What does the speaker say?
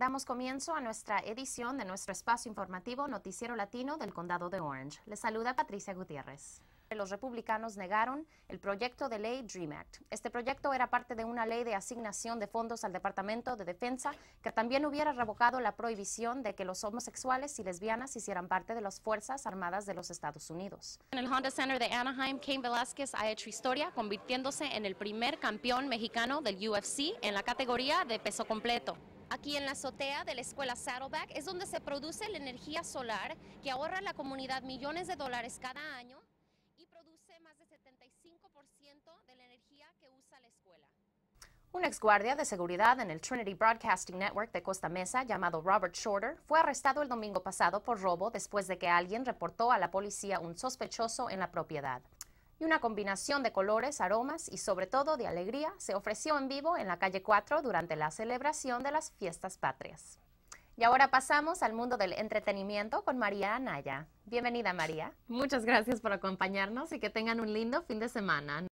Damos comienzo a nuestra edición de nuestro espacio informativo Noticiero Latino del Condado de Orange. le saluda Patricia Gutiérrez. Los republicanos negaron el proyecto de ley DREAM Act. Este proyecto era parte de una ley de asignación de fondos al Departamento de Defensa que también hubiera revocado la prohibición de que los homosexuales y lesbianas hicieran parte de las Fuerzas Armadas de los Estados Unidos. En el Honda Center de Anaheim, Cain Velázquez ha hecho historia convirtiéndose en el primer campeón mexicano del UFC en la categoría de peso completo. Aquí en la azotea de la escuela Saddleback es donde se produce la energía solar que ahorra a la comunidad millones de dólares cada año y produce más del 75% de la energía que usa la escuela. Un exguardia de seguridad en el Trinity Broadcasting Network de Costa Mesa, llamado Robert Shorter, fue arrestado el domingo pasado por robo después de que alguien reportó a la policía un sospechoso en la propiedad y una combinación de colores, aromas y sobre todo de alegría se ofreció en vivo en la calle 4 durante la celebración de las fiestas patrias. Y ahora pasamos al mundo del entretenimiento con María Anaya. Bienvenida María. Muchas gracias por acompañarnos y que tengan un lindo fin de semana.